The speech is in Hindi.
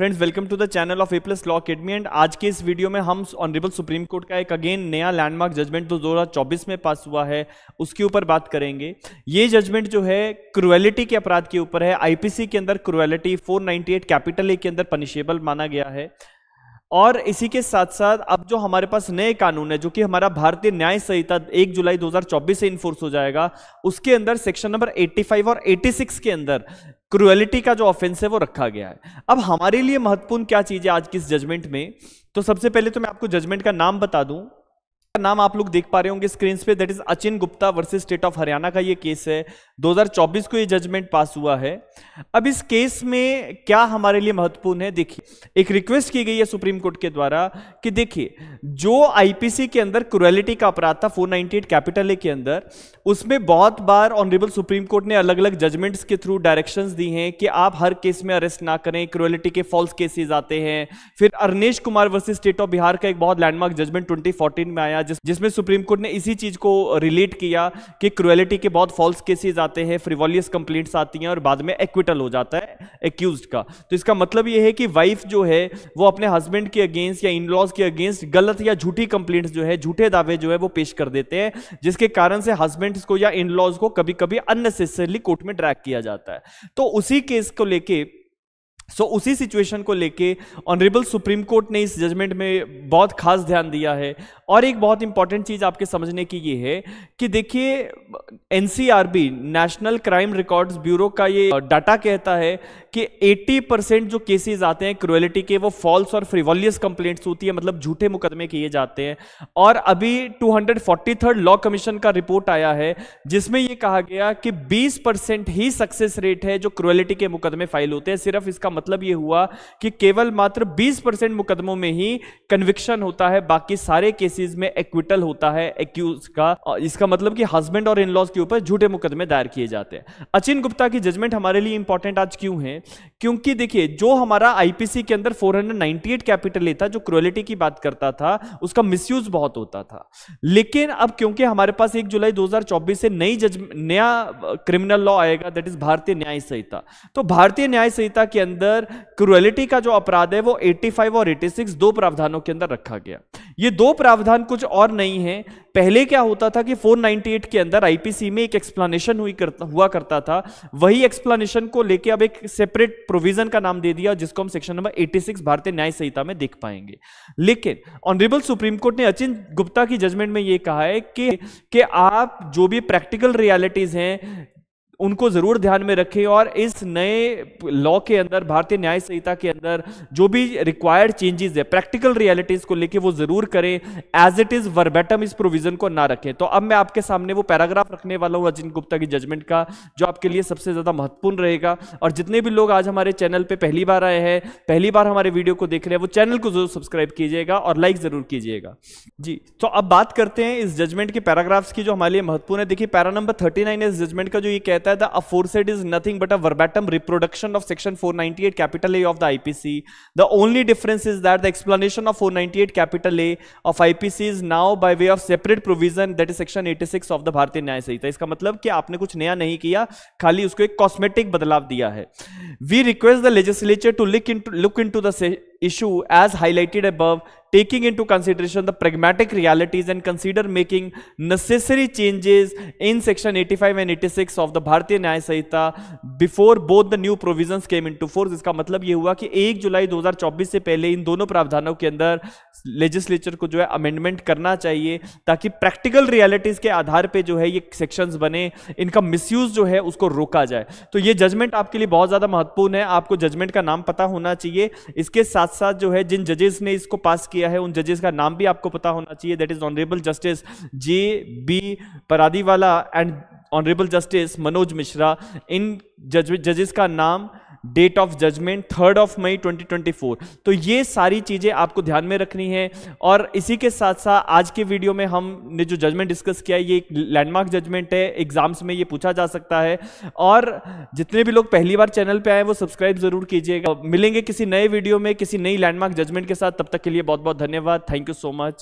friends welcome to the channel of A plus law academy and आज के इस वीडियो में हम ऑनरेबल सुप्रीम कोर्ट का एक अगेन नया लैंडमार्क जजमेंट जो दो हज़ार में पास हुआ है उसके ऊपर बात करेंगे ये जजमेंट जो है क्रुएलिटी के अपराध के ऊपर है आईपीसी के अंदर क्रुएलिटी 498 कैपिटल ए के अंदर पनिशेबल माना गया है और इसी के साथ साथ अब जो हमारे पास नए कानून है जो कि हमारा भारतीय न्याय संहिता 1 जुलाई 2024 से इन्फोर्स हो जाएगा उसके अंदर सेक्शन नंबर 85 और 86 के अंदर क्रुअलिटी का जो ऑफेंस है वो रखा गया है अब हमारे लिए महत्वपूर्ण क्या चीज़ है आज की इस जजमेंट में तो सबसे पहले तो मैं आपको जजमेंट का नाम बता दूं नाम आप लोग देख पा रहे होंगे स्क्रीन पे that is Achin Gupta versus state of Haryana का ये केस है 2024 को ये जजमेंट पास हुआ है अब इस केस में क्या हमारे लिए महत्वपूर्ण है देखिए एक रिक्वेस्ट की गई है सुप्रीम कोर्ट के द्वारा कि देखिए जो आईपीसी के अंदर क्रुएलिटी का अपराध था 498 कैपिटल ए के अंदर उसमें बहुत बार ऑनरेबल सुप्रीम कोर्ट ने अलग अलग जजमेंट्स के थ्रू डायरेक्शन दी हैं कि आप हर केस में अरेस्ट ना करें क्रुएलिटी के फॉल्स केसेज आते हैं फिर Arnesh Kumar versus state of Bihar का एक बहुत लैंडमार्क जजमेंट ट्वेंटी में आया गया जिस जिसमें सुप्रीम कोर्ट ने इसी चीज को रिलेट किया कि क्रुएलिटी के बहुत फॉल्स केसेस आते हैं फ्रिवॉलियस कंप्लेंट्स आती हैं और बाद में एक्विटल हो जाता है एक्यूज का तो इसका मतलब यह है कि वाइफ जो है वो अपने हस्बैंड के अगेंस्ट या इन लॉज के अगेंस्ट गलत या झूठी कंप्लेंट्स जो है झूठे दावे जो है वो पेश कर देते हैं जिसके कारण से हस्बैंड को या इन लॉज को कभी कभी अननेसेसरली कोर्ट में ड्रैक किया जाता है तो उसी केस को लेकर सो so, उसी सिचुएशन को लेके ऑनरेबल सुप्रीम कोर्ट ने इस जजमेंट में बहुत खास ध्यान दिया है और एक बहुत इंपॉर्टेंट चीज़ आपके समझने की ये है कि देखिए NCRB national crime records bureau का ये डाटा कहता है कि 80 परसेंट जो केसेस आते हैं क्रुएलिटी के वो फॉल्स और फ्रिवोलियस कंप्लेंट्स होती है मतलब झूठे मुकदमे किए जाते हैं और अभी टू हंड्रेड लॉ कमीशन का रिपोर्ट आया है जिसमें ये कहा गया कि बीस ही सक्सेस रेट है जो क्रुएलिटी के मुकदमे फाइल होते हैं सिर्फ इसका मतलब मतलब ये हुआ कि केवल मात्र 20 परसेंट मुकदमों में ही कन्विक्शन होता है बाकी सारे केसेस में एक्विटल होता है एक्यूज का इसका मतलब कि हस्बैंड और इन लॉज के ऊपर झूठे मुकदमे दायर किए जाते हैं अचिन गुप्ता की जजमेंट हमारे लिए इंपॉर्टेंट आज क्यों है क्योंकि देखिए जो हमारा आईपीसी के अंदर 498 कैपिटल ए था जो क्रुएलिटी की बात करता था उसका मिसयूज बहुत होता था लेकिन अब क्योंकि हमारे पास एक जुलाई 2024 से नई जज नया क्रिमिनल लॉ आएगा दैट इज भारतीय न्याय संहिता तो भारतीय न्याय संहिता के अंदर अंदर क्रुअलिटी का जो अपराध है वो 85 और 86 दो प्रावधानों के अंदर रखा गया ये दो प्रावधान कुछ और नहीं है पहले क्या होता था कि 498 के अंदर आईपीसी में एक एक्सप्लेनेशन हुई करता हुआ करता था वही एक्सप्लेनेशन को लेके अब एक सेपरेट प्रोविजन का नाम दे दिया जिसको हम सेक्शन नंबर 86 भारतीय न्याय संहिता में देख पाएंगे लेकिन ऑनरेबल सुप्रीम कोर्ट ने अचिन गुप्ता की जजमेंट में यह कहा है कि, कि आप जो भी प्रैक्टिकल रियालिटीज हैं उनको जरूर ध्यान में रखें और इस नए लॉ के अंदर भारतीय न्याय संहिता के अंदर जो भी रिक्वायर्ड चेंजेस है प्रैक्टिकल रियलिटीज को लेके वो जरूर करें एज इट इज वर्बेटम इस प्रोविजन को ना रखें तो अब मैं आपके सामने वो पैराग्राफ रखने वाला हूं अजिन गुप्ता की जजमेंट का जो आपके लिए सबसे ज्यादा महत्वपूर्ण रहेगा और जितने भी लोग आज हमारे चैनल पर पहली बार आए हैं पहली बार हमारे वीडियो को देख रहे हैं वो चैनल को जरूर सब्सक्राइब कीजिएगा और लाइक जरूर कीजिएगा जी तो अब बात करते हैं इस जजमेंट के पैराग्राफ्स की जो हमारे लिए महत्वपूर्ण है देखिए पैरा नंबर थर्टी इस जजमेंट का जो ये कहता है कहता है the aforesaid is nothing but a verbatim reproduction of section 498 capital A of the IPC the only difference is that the explanation of 498 capital A of IPC is now by way of separate provision that is section 86 of the Bharatiya Nyaya संहिता इसका मतलब कि आपने कुछ नया नहीं किया खाली उसको एक कॉस्मेटिक बदलाव दिया है we request the legislature to look in look in the issue as highlighted above taking into consideration the pragmatic realities and consider making necessary changes in section 85 and 86 of the भारतीय nyay sahita before both the new provisions came into force iska matlab ye hua ki 1 july 2024 se pehle in dono pravdhanon ke andar legislature को जो है अमेंडमेंट करना चाहिए ताकि प्रैक्टिकल रियलिटीज के आधार पे जो है ये सेक्शंस बने इनका मिसयूज जो है उसको रोका जाए तो ये जजमेंट आपके लिए बहुत ज्यादा महत्वपूर्ण है आपको जजमेंट का नाम पता होना चाहिए इसके साथ साथ जो है जिन जजेस ने इसको पास किया है उन जजेस का नाम भी आपको पता होना चाहिए that is honourable justice J B परादीवाला and honourable justice Manoj Mishra इन जज जजेस का नाम date of judgement third of May 2024 तो ये सारी चीज़ें आपको ध्यान में रखनी है और इसी के साथ साथ आज के वीडियो में हमने जो जजमेंट डिस्कस किया ये एक लैंडमार्क जजमेंट है एग्जाम्स में ये पूछा जा सकता है और जितने भी लोग पहली बार चैनल पर आए वो सब्सक्राइब जरूर कीजिएगा मिलेंगे किसी नए वीडियो में किसी नई लैंडमार्क जजमेंट के साथ तब तक के लिए बहुत बहुत धन्यवाद थैंक यू सो मच